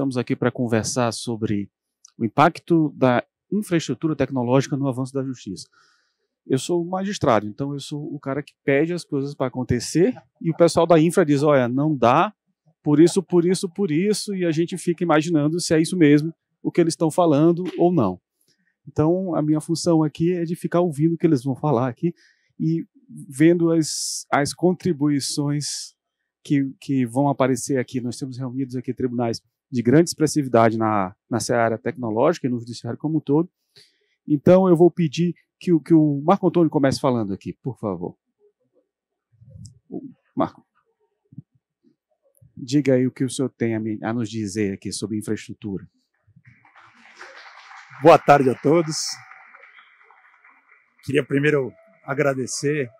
estamos aqui para conversar sobre o impacto da infraestrutura tecnológica no avanço da justiça. Eu sou magistrado, então eu sou o cara que pede as coisas para acontecer e o pessoal da infra diz: olha, não dá, por isso, por isso, por isso, e a gente fica imaginando se é isso mesmo o que eles estão falando ou não. Então, a minha função aqui é de ficar ouvindo o que eles vão falar aqui e vendo as, as contribuições que, que vão aparecer aqui. Nós temos reunidos aqui tribunais de grande expressividade na, na área tecnológica e no judiciário como um todo. Então, eu vou pedir que, que o Marco Antônio comece falando aqui, por favor. Marco, diga aí o que o senhor tem a, nos dizer aqui sobre infraestrutura. Boa tarde a todos. Queria primeiro agradecer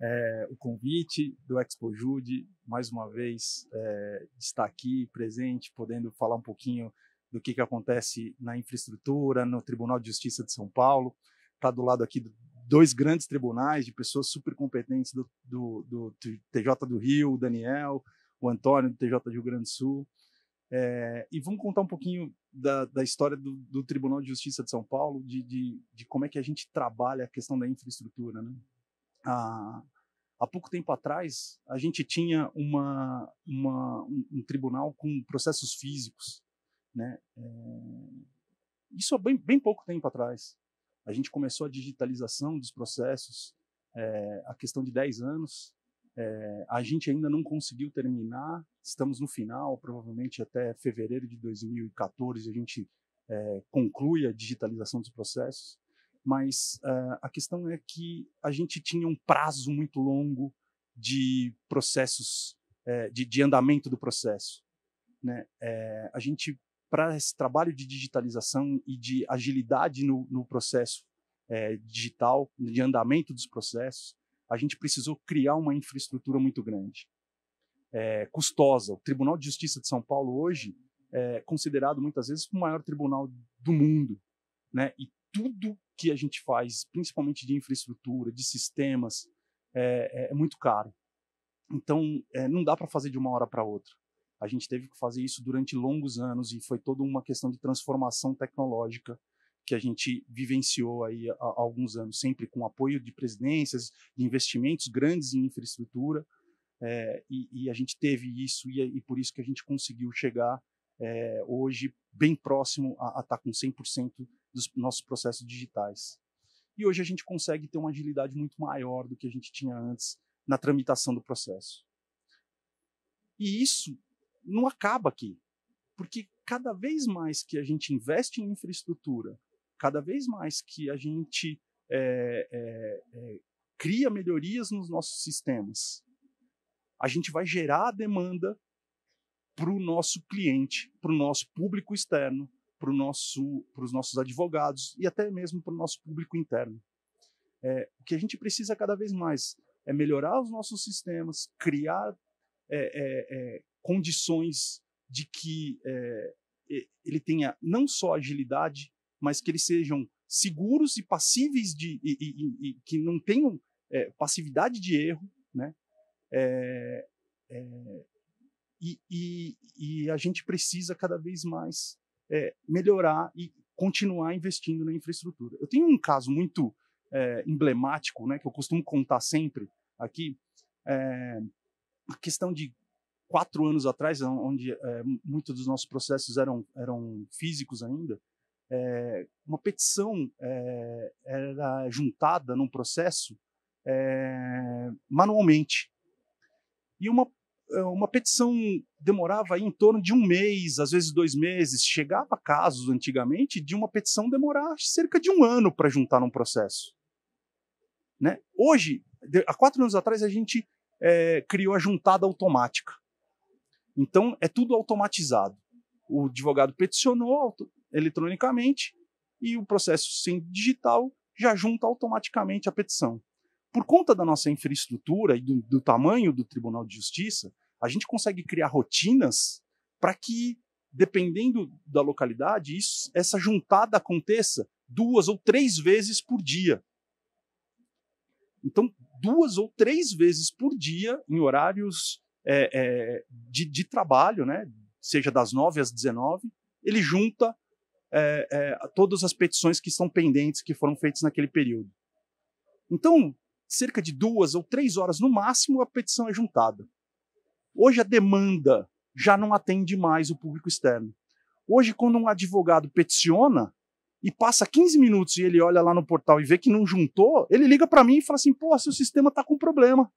é, o convite do Expo Jude, mais uma vez é, estar aqui presente, podendo falar um pouquinho do que, que acontece na infraestrutura, no Tribunal de Justiça de São Paulo. Está do lado aqui dois grandes tribunais de pessoas super competentes do, do, do, TJ do Rio, o Daniel, o Antônio do TJ do Rio Grande do Sul. É, e vamos contar um pouquinho da, da história do, do, Tribunal de Justiça de São Paulo, de, de, de, como é que a gente trabalha a questão da infraestrutura. Né? A, ah, Há pouco tempo atrás, a gente tinha uma, uma um, tribunal com processos físicos. Né? É, isso há bem, bem pouco tempo atrás. A gente começou a digitalização dos processos é, a questão de 10 anos. É, a gente ainda não conseguiu terminar, estamos no final, provavelmente até fevereiro de 2014 a gente é, conclui a digitalização dos processos mas uh, a questão é que a gente tinha um prazo muito longo de processos, eh, de, de, andamento do processo. Né? Eh, a gente, para esse trabalho de digitalização e de agilidade no, no processo digital, de andamento dos processos, a gente precisou criar uma infraestrutura muito grande, custosa. O Tribunal de Justiça de São Paulo hoje é considerado muitas vezes o maior tribunal do mundo, né? E tudo que a gente faz, principalmente de infraestrutura, de sistemas, é, é, é muito caro. Então, é, não dá para fazer de uma hora para outra. A gente teve que fazer isso durante longos anos e foi toda uma questão de transformação tecnológica que a gente vivenciou aí há, há alguns anos, sempre com apoio de presidências, de investimentos grandes em infraestrutura. É, e, e, a gente teve isso e, é, e, por isso que a gente conseguiu chegar é, hoje bem próximo a estar tá com 100% dos nossos processos digitais. E hoje a gente consegue ter uma agilidade muito maior do que a gente tinha antes na tramitação do processo. E isso não acaba aqui, porque cada vez mais que a gente investe em infraestrutura, cada vez mais que a gente é, é, é, cria melhorias nos nossos sistemas, a gente vai gerar a demanda para o nosso cliente, para o nosso público externo, para nosso, os nossos advogados e até mesmo para o nosso público interno. É, o que a gente precisa cada vez mais é melhorar os nossos sistemas, criar é, é, é condições de que é, ele tenha não só agilidade, mas que eles sejam seguros e passíveis de e, e, e que não tenham é, passividade de erro, né? E, e, e, a gente precisa cada vez mais é, melhorar e continuar investindo na infraestrutura. Eu tenho um caso muito é, emblemático, né, que eu costumo contar sempre aqui, é, a questão de quatro anos atrás, onde é, muitos dos nossos processos eram, eram físicos ainda, é, uma petição é, era juntada num processo é, manualmente. E uma é, uma petição demorava em torno de um mês, às vezes dois meses. Chegava casos antigamente de uma petição demorar cerca de um ano para juntar num processo. Né? Hoje, há quatro anos atrás, a gente é, criou a juntada automática. Então, é tudo automatizado. O advogado peticionou eletronicamente e o processo sendo digital já junta automaticamente a petição. Por conta da nossa infraestrutura e do, do tamanho do Tribunal de Justiça, a gente consegue criar rotinas para que, dependendo da localidade, isso, essa juntada aconteça duas ou três vezes por dia. Então, duas ou três vezes por dia, em horários é, é, de, de, trabalho, né? seja das 9 às 19, ele junta é, é, todas as petições que estão pendentes, que foram feitas naquele período. Então, cerca de duas ou três horas no máximo, a petição é juntada. Hoje a demanda já não atende mais o público externo. Hoje, quando um advogado peticiona e passa 15 minutos e ele olha lá no portal e vê que não juntou, ele liga para mim e fala assim: pô, seu sistema está com problema.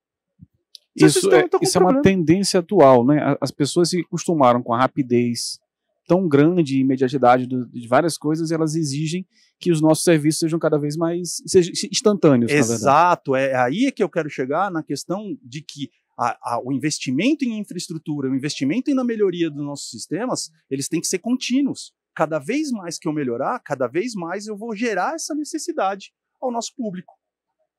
Seu isso é, tá com isso problema. é uma tendência atual, né? As pessoas se acostumaram com a rapidez tão grande e imediatidade de várias coisas, elas exigem que os nossos serviços sejam cada vez mais sejam instantâneos. Exato, é aí é que eu quero chegar na questão de que a, a, o investimento em infraestrutura, o investimento na melhoria dos nossos sistemas, eles têm que ser contínuos. Cada vez mais que eu melhorar, cada vez mais eu vou gerar essa necessidade ao nosso público.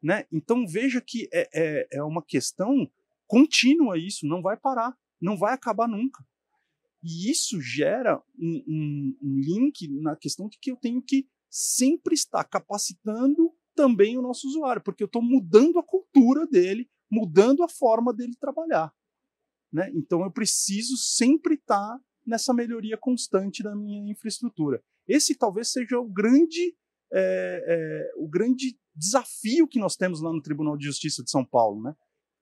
Né? Então veja que é, é, é uma questão contínua isso, não vai parar, não vai acabar nunca. E isso gera um, um, um link na questão de que eu tenho que sempre estar capacitando também o nosso usuário, porque eu estou mudando a cultura dele, mudando a forma dele trabalhar. Né? Então eu preciso sempre estar nessa melhoria constante da minha infraestrutura. Esse talvez seja o grande, é, é, o grande desafio que nós temos lá no Tribunal de Justiça de São Paulo, né?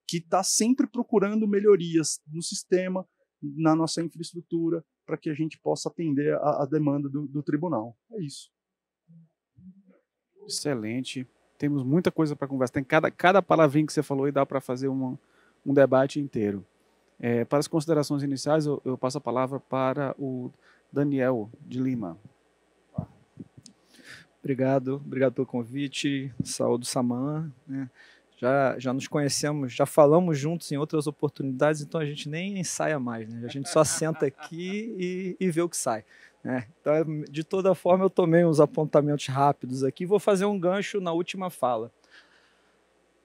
que está sempre procurando melhorias no sistema, na nossa infraestrutura, para que a gente possa atender a, a demanda do, do tribunal. É isso. Excelente. Temos muita coisa para conversar. Tem cada, cada palavrinha que você falou e dá para fazer uma, um debate inteiro. É, para as considerações iniciais, eu, eu passo a palavra para o Daniel de Lima. Obrigado, obrigado pelo convite. Saúde, Saman. Né? Já, já nos conhecemos, já falamos juntos em outras oportunidades, então a gente nem ensaia mais, né? A gente só senta aqui e, e vê o que sai. É, então, de toda forma, eu tomei uns apontamentos rápidos aqui. Vou fazer um gancho na última fala.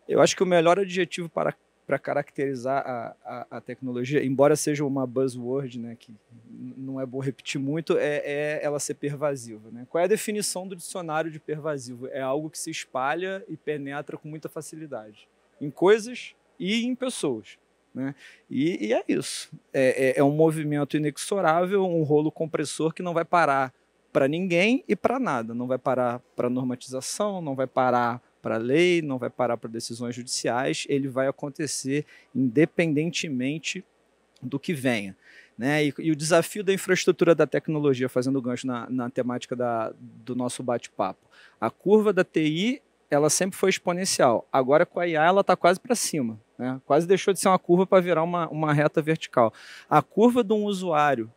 Eu acho que o melhor adjetivo para, para caracterizar a, a, a tecnologia, embora seja uma buzzword, né, que não é bom repetir muito, é, é ela ser pervasiva. Né? Qual é a definição do dicionário de pervasivo? É algo que se espalha e penetra com muita facilidade em coisas e em pessoas. Né? E, e, é isso. É, é, é, um movimento inexorável, um rolo compressor que não vai parar para ninguém e para nada. Não vai parar para normatização, não vai parar para lei, não vai parar para decisões judiciais. Ele vai acontecer independentemente do que venha. Né? E, e o desafio da infraestrutura da tecnologia, fazendo gancho na, na temática da, do nosso bate-papo. A curva da TI ela sempre foi exponencial. Agora com a IA ela está quase para cima. Né? Quase deixou de ser uma curva para virar uma, uma reta vertical. A curva de um usuário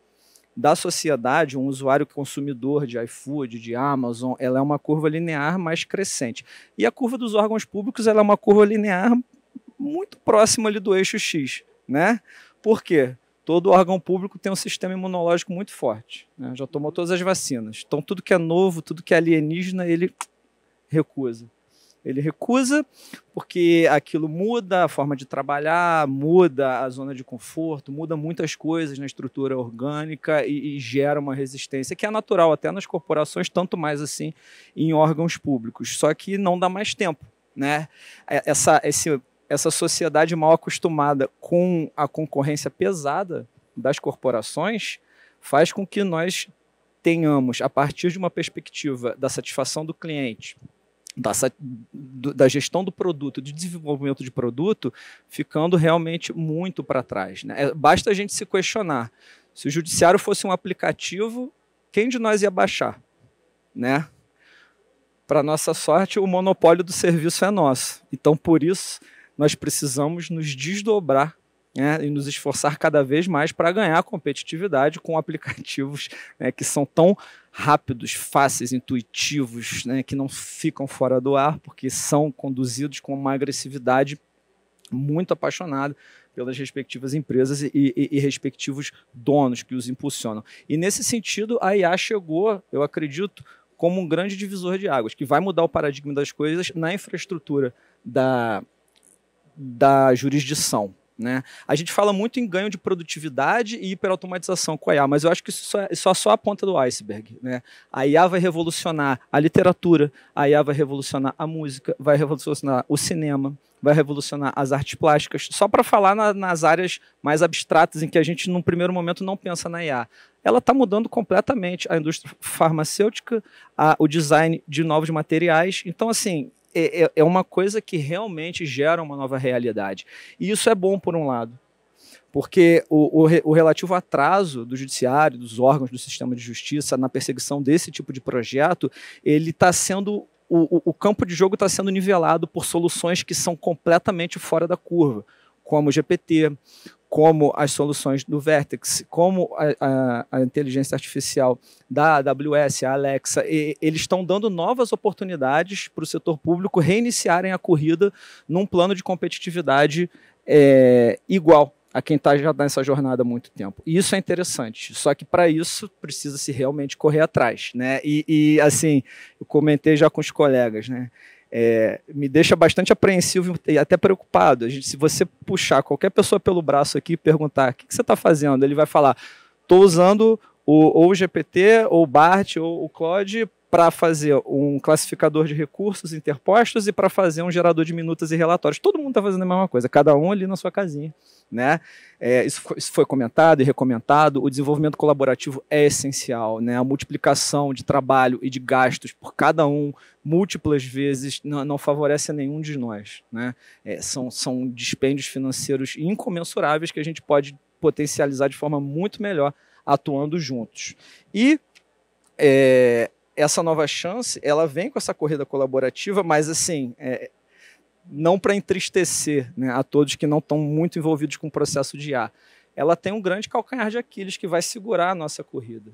da sociedade, um usuário consumidor de iFood, de Amazon, ela é uma curva linear mais crescente. E a curva dos órgãos públicos ela é uma curva linear muito próxima ali do eixo X. Né? Por quê? todo órgão público tem um sistema imunológico muito forte. Né? Já tomou todas as vacinas. Então, tudo que é novo, tudo que é alienígena, ele recusa. Ele recusa porque aquilo muda a forma de trabalhar, muda a zona de conforto, muda muitas coisas na estrutura orgânica e, e gera uma resistência que é natural até nas corporações, tanto mais assim em órgãos públicos. Só que não dá mais tempo, né? É, essa, esse, essa sociedade mal acostumada com a concorrência pesada das corporações faz com que nós tenhamos, a partir de uma perspectiva da satisfação do cliente, da, da, gestão do produto, do desenvolvimento de produto, ficando realmente muito para trás. Né? É, basta a gente se questionar. Se o judiciário fosse um aplicativo, quem de nós ia baixar? Né? Para nossa sorte, o monopólio do serviço é nosso. Então, por isso, nós precisamos nos desdobrar né, e nos esforçar cada vez mais para ganhar competitividade com aplicativos né, que são tão rápidos, fáceis, intuitivos, né, que não ficam fora do ar, porque são conduzidos com uma agressividade muito apaixonada pelas respectivas empresas e, e, e, respectivos donos que os impulsionam. E nesse sentido, a IA chegou, eu acredito, como um grande divisor de águas, que vai mudar o paradigma das coisas na infraestrutura da, da jurisdição. Né? A gente fala muito em ganho de produtividade e hiperautomatização com a IA, mas eu acho que isso é só, só a ponta do iceberg. Né? A IA vai revolucionar a literatura, a IA vai revolucionar a música, vai revolucionar o cinema, vai revolucionar as artes plásticas. Só para falar na, nas áreas mais abstratas em que a gente, num primeiro momento, não pensa na IA. Ela está mudando completamente a indústria farmacêutica, a, o design de novos materiais. Então, assim, é, é, é uma coisa que realmente gera uma nova realidade. E isso é bom, por um lado, porque o, o, o, relativo atraso do judiciário, dos órgãos do sistema de justiça na perseguição desse tipo de projeto, ele está sendo o, o, campo de jogo está sendo nivelado por soluções que são completamente fora da curva, como o GPT, como as soluções do Vertex, como a, a, a inteligência artificial da AWS, a Alexa, e, eles estão dando novas oportunidades para o setor público reiniciarem a corrida num plano de competitividade é, igual a quem está já nessa jornada há muito tempo. E isso é interessante. Só que para isso precisa se realmente correr atrás, né? E, e, assim, eu comentei já com os colegas, né? é, me deixa bastante apreensivo e até preocupado. A gente, se você puxar qualquer pessoa pelo braço aqui e perguntar o que, que você está fazendo, ele vai falar: estou usando o, ou o GPT, ou o BART, ou o Cloud para fazer um classificador de recursos interpostos e para fazer um gerador de minutas e relatórios. Todo mundo está fazendo a mesma coisa, cada um ali na sua casinha. Né? É, isso, foi, isso, foi, comentado e recomendado. O desenvolvimento colaborativo é essencial. Né? A multiplicação de trabalho e de gastos por cada um, múltiplas vezes, não, não favorece a nenhum de nós. Né? É, são, são dispêndios financeiros incomensuráveis que a gente pode potencializar de forma muito melhor atuando juntos. E é, essa nova chance, ela vem com essa corrida colaborativa, mas assim, é, não para entristecer né, a todos que não estão muito envolvidos com o processo de IA, Ela tem um grande calcanhar de Aquiles que vai segurar a nossa corrida.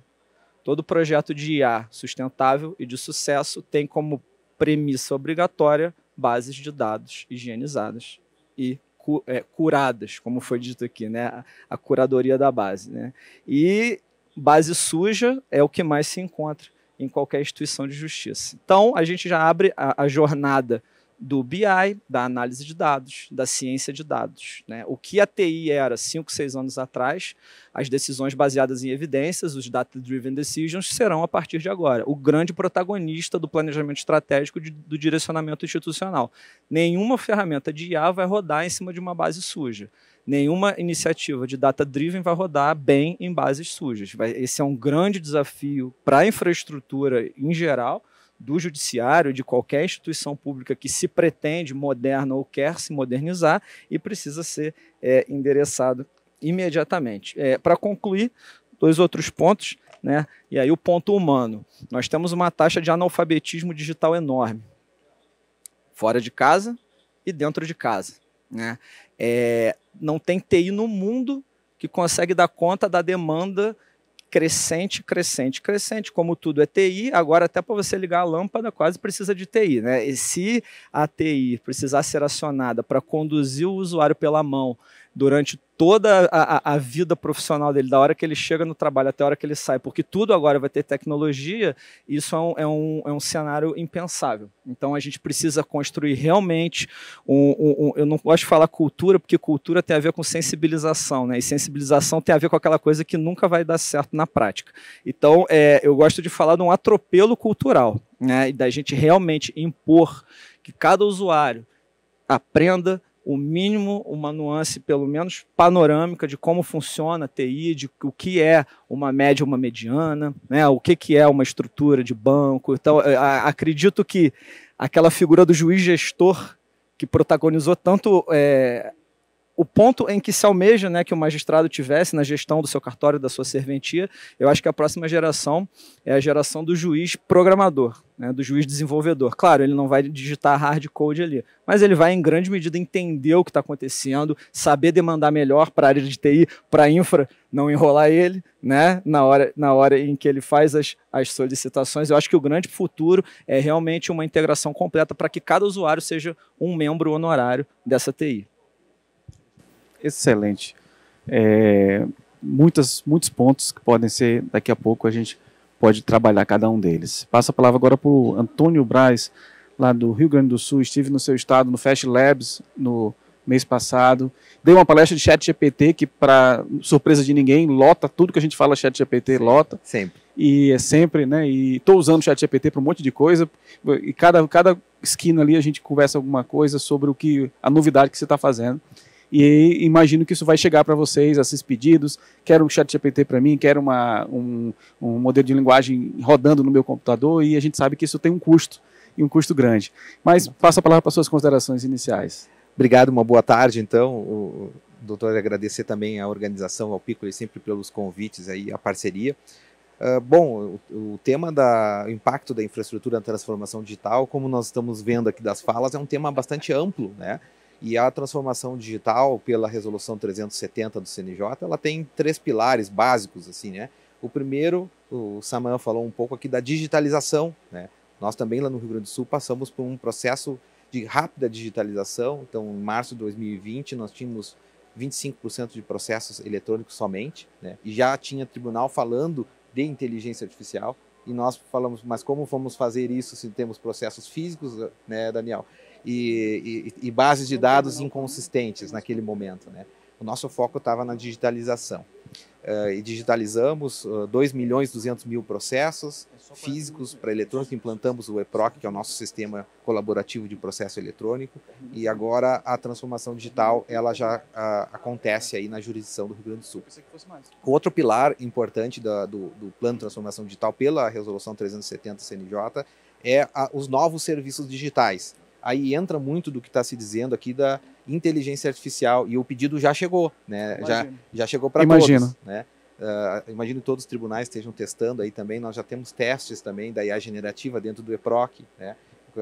Todo projeto de IA sustentável e de sucesso tem como premissa obrigatória bases de dados higienizadas e cu é, curadas, como foi dito aqui, né? a, a curadoria da base. Né? E base suja é o que mais se encontra em qualquer instituição de justiça. Então, a gente já abre a, a jornada do BI, da análise de dados, da ciência de dados. Né? O que a TI era 5, 6 anos atrás, as decisões baseadas em evidências, os data-driven decisions, serão a partir de agora o grande protagonista do planejamento estratégico de, do direcionamento institucional. Nenhuma ferramenta de IA vai rodar em cima de uma base suja nenhuma iniciativa de data-driven vai rodar bem em bases sujas. Vai, esse é um grande desafio para a infraestrutura em geral, do judiciário, de qualquer instituição pública que se pretende moderna ou quer se modernizar e precisa ser é, endereçado imediatamente. É, para concluir, dois outros pontos. Né? E aí o ponto humano. Nós temos uma taxa de analfabetismo digital enorme. Fora de casa e dentro de casa. Né? É, não tem TI no mundo que consegue dar conta da demanda crescente, crescente, crescente. Como tudo é TI, agora até para você ligar a lâmpada quase precisa de TI. Né? E se a TI precisar ser acionada para conduzir o usuário pela mão durante toda a, a, vida profissional dele, da hora que ele chega no trabalho até a hora que ele sai, porque tudo agora vai ter tecnologia, isso é um, é um, é um cenário impensável. Então a gente precisa construir realmente um, um, um, Eu não gosto de falar cultura, porque cultura tem a ver com sensibilização, né? E sensibilização tem a ver com aquela coisa que nunca vai dar certo na prática. Então é, eu gosto de falar de um atropelo cultural, né? E da gente realmente impor que cada usuário aprenda o mínimo, uma nuance pelo menos panorâmica de como funciona a TI, de o que é uma média, uma mediana, né? o que, que é uma estrutura de banco. Então, eh, acredito que aquela figura do juiz gestor que protagonizou tanto é, o ponto em que se almeja né, que o magistrado tivesse na gestão do seu cartório, da sua serventia, eu acho que a próxima geração é a geração do juiz programador, né, do juiz desenvolvedor. Claro, ele não vai digitar hard code ali, mas ele vai, em grande medida, entender o que está acontecendo, saber demandar melhor para a área de TI, para a infra, não enrolar ele né, na, hora, na hora em que ele faz as, as solicitações. Eu acho que o grande futuro é realmente uma integração completa para que cada usuário seja um membro honorário dessa TI excelente. É, muitas, muitos pontos que podem ser, daqui a pouco a gente pode trabalhar cada um deles. Passa a palavra agora para o Antônio Braz, lá do Rio Grande do Sul. Estive no seu estado, no Fast Labs, no mês passado. Dei uma palestra de chat GPT, que para surpresa de ninguém, lota tudo que a gente fala chat GPT, lota. Sempre. E é sempre, né? E estou usando o chat GPT para um monte de coisa. E cada, cada esquina ali a gente conversa alguma coisa sobre o que a novidade que você está fazendo. E imagino que isso vai chegar para vocês, esses pedidos. Quero um chat GPT para mim, quero uma, um, um modelo de linguagem rodando no meu computador, e a gente sabe que isso tem um custo, e um custo grande. Mas passo a palavra para suas considerações iniciais. Obrigado, uma boa tarde, então. O doutor, agradecer também à organização, ao Piccoli, sempre pelos convites aí, a parceria. Uh, bom, o, o tema do impacto da infraestrutura na transformação digital, como nós estamos vendo aqui das falas, é um tema bastante amplo, né? E a transformação digital pela resolução 370 do CNJ, ela tem três pilares básicos assim, né? O primeiro, o Saman falou um pouco aqui da digitalização, né? Nós também lá no Rio Grande do Sul passamos por um processo de rápida digitalização. Então, em março de 2020, nós tínhamos 25% de processos eletrônicos somente, né? E já tinha tribunal falando de inteligência artificial. E nós falamos, mas como vamos fazer isso se temos processos físicos, né, Daniel? e, e, bases de dados inconsistentes naquele momento. Né? O nosso foco estava na digitalização. Uh, e digitalizamos uh, ah, 2 milhões e 200 mil processos é físicos para eletrônico, implantamos o EPROC, que é o nosso sistema colaborativo de processo eletrônico, uhum. e agora a transformação digital ela já uh, acontece aí na jurisdição do Rio Grande do Sul. Outro pilar importante da, do, do, plano de transformação digital pela resolução 370 CNJ é a, os novos serviços digitais aí entra muito do que está se dizendo aqui da inteligência artificial e o pedido já chegou, né? Já, já chegou para todos, né? Uh, imagino que todos os tribunais estejam testando aí também. Nós já temos testes também da IA generativa dentro do EPROC, né?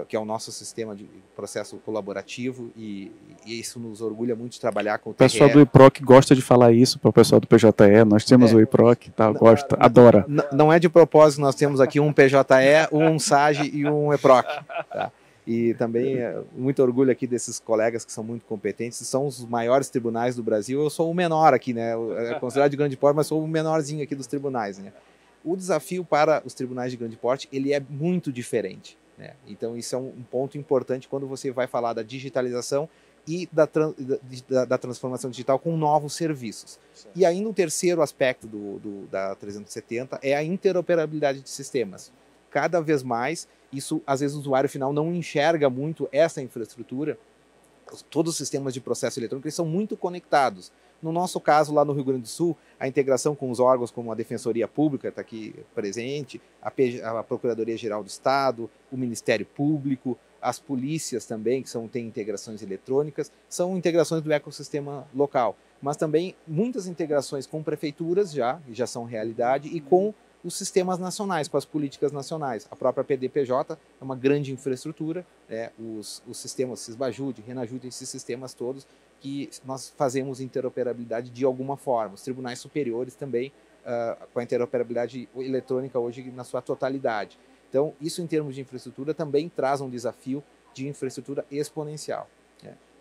que é o nosso sistema de processo colaborativo e, e, isso nos orgulha muito de trabalhar com o, o pessoal do Eproc gosta de falar isso para o pessoal do PJE, nós temos é, o Eproc, tá, gosta, adora. Não, não é de propósito, nós temos aqui um PJE, um SAGE e um EPROC. Tá? E também eh, muito orgulho aqui desses colegas que são muito competentes, são os maiores tribunais do Brasil. Eu sou o menor aqui, né? Eh, é considerado de grande porte, mas sou o menorzinho aqui dos tribunais, né? O desafio para os tribunais de grande porte, ele é muito diferente, né? Então isso é um ponto importante quando você vai falar da digitalização e da, da, da transformação digital com novos serviços. Certo. E ainda um terceiro aspecto do, do, da 370 é a interoperabilidade de sistemas. Cada vez mais isso, às vezes, o usuário final não enxerga muito essa infraestrutura. Todos os sistemas de processo eletrônico são muito conectados. No nosso caso, lá no Rio Grande do Sul, a integração com os órgãos como a Defensoria Pública está aqui presente, a, a Procuradoria-Geral do Estado, o Ministério Público, as polícias também, que são, têm integrações eletrônicas, são integrações do ecossistema local. Mas também muitas integrações com prefeituras já, já são realidade, e com os sistemas nacionais, com as políticas nacionais. A própria PDPJ é uma grande infraestrutura, né? os, os sistemas Sisbajude, Renajude, esses sistemas todos que nós fazemos interoperabilidade de alguma forma. Os tribunais superiores também uh, com a interoperabilidade eletrônica hoje na sua totalidade. Então, isso em termos de infraestrutura também traz um desafio de infraestrutura exponencial.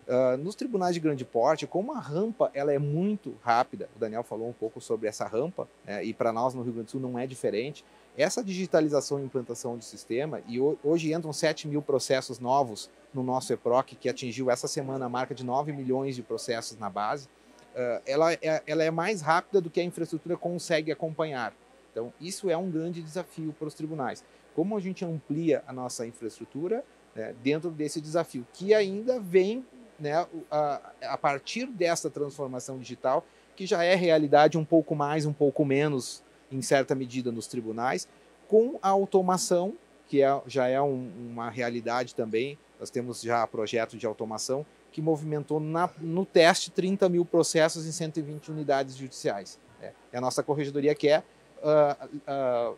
Uh, nos tribunais de grande porte, como a rampa ela é muito rápida, o Daniel falou um pouco sobre essa rampa, né, e para nós no Rio Grande do Sul não é diferente, essa digitalização e implantação de sistema, e ho hoje entram 7 mil processos novos no nosso EPROC, que atingiu essa semana a marca de 9 milhões de processos na base, uh, ela, é, ela é mais rápida do que a infraestrutura consegue acompanhar. Então, isso é um grande desafio para os tribunais. Como a gente amplia a nossa infraestrutura né, dentro desse desafio, que ainda vem né, a, a partir dessa transformação digital, que já é realidade um pouco mais, um pouco menos, em certa medida, nos tribunais, com a automação, que é, já é um, uma realidade também. Nós temos já projeto de automação que movimentou na, no teste 30 mil processos em 120 unidades judiciais. É, é. a nossa corregedoria quer uh, é, ah, uh, ah,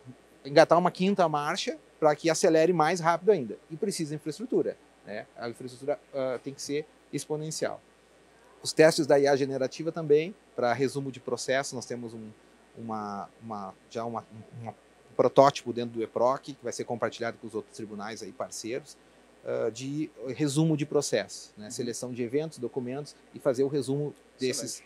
engatar uma quinta marcha para que acelere mais rápido ainda. E precisa de infraestrutura. Né? A infraestrutura uh, tem que ser exponencial. Os testes da IA generativa também, para resumo de processo, nós temos um, uma, uma, já uma, um protótipo dentro do EPROC, que vai ser compartilhado com os outros tribunais aí parceiros, uh, de resumo de processo, né? Uhum. seleção de eventos, documentos e fazer o resumo desses,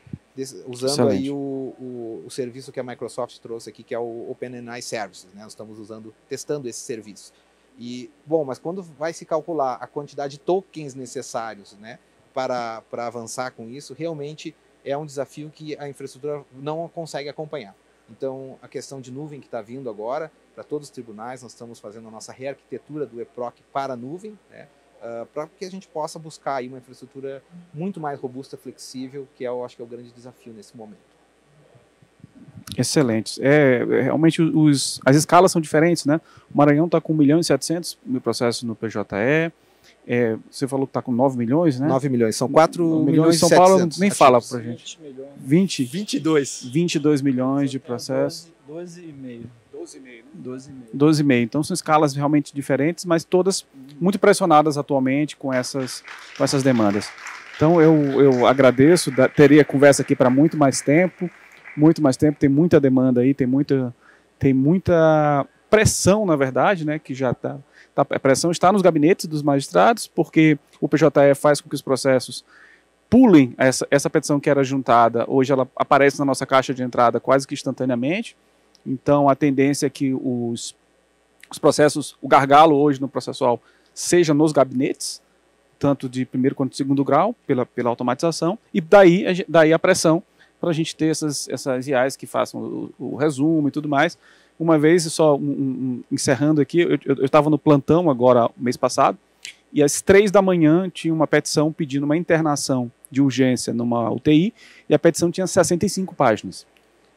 usando aí o, o, o, serviço que a Microsoft trouxe aqui, que é o OpenAI Services. Né? Nós estamos usando, testando esse serviço. E, bom, mas quando vai se calcular a quantidade de tokens necessários, né? para, para avançar com isso, realmente é um desafio que a infraestrutura não consegue acompanhar. Então, a questão de nuvem que está vindo agora, para todos os tribunais, nós estamos fazendo a nossa rearquitetura do EPROC para nuvem, né? Uh, ah, para que a gente possa buscar aí uma infraestrutura muito mais robusta, flexível, que eu é acho que é o grande desafio nesse momento. excelente É, é realmente os, as escalas são diferentes, né? O Maranhão está com 1 milhão e 700 mil processos no PJE, é, você falou que está com 9 milhões, né? 9 milhões, são 4 milhões. milhões São 700, Paulo nem fala para a gente. 20? 22. 22 milhões de é processos. 12,5. 12,5, né? 12,5. 12,5. Então são escalas realmente diferentes, mas todas muito pressionadas atualmente com essas, com essas demandas. Então eu, eu agradeço, da, teria conversa aqui para muito mais tempo, muito mais tempo, tem muita demanda aí, tem muita, tem muita pressão, na verdade, né, que já está Tá, a pressão está nos gabinetes dos magistrados, porque o PJE faz com que os processos pulem essa, essa petição que era juntada, hoje ela aparece na nossa caixa de entrada quase que instantaneamente. Então, a tendência é que os, os processos, o gargalo hoje no processual seja nos gabinetes, tanto de primeiro quanto de segundo grau, pela, pela automatização, e daí, daí a pressão para a gente ter essas, essas IAs que façam o, o resumo e tudo mais. Uma vez, só um, um, encerrando aqui, eu estava no plantão agora, mês passado, e às três da manhã tinha uma petição pedindo uma internação de urgência numa UTI, e a petição tinha 65 páginas.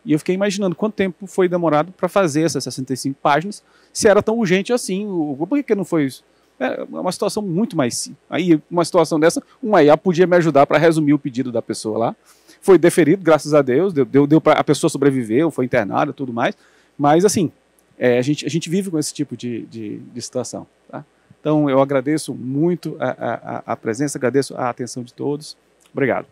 E eu fiquei imaginando quanto tempo foi demorado para fazer essas 65 páginas, se era tão urgente assim, por que, que não foi isso? É, é uma situação muito mais. Aí, uma situação dessa, um IA podia me ajudar para resumir o pedido da pessoa lá. Foi deferido, graças a Deus, deu, deu, deu para a pessoa sobreviveu, foi internada tudo mais. Mas, assim, é, a, gente, a gente vive com esse tipo de, de, de situação. Tá? Então, eu agradeço muito a, a, a presença, agradeço a atenção de todos. Obrigado.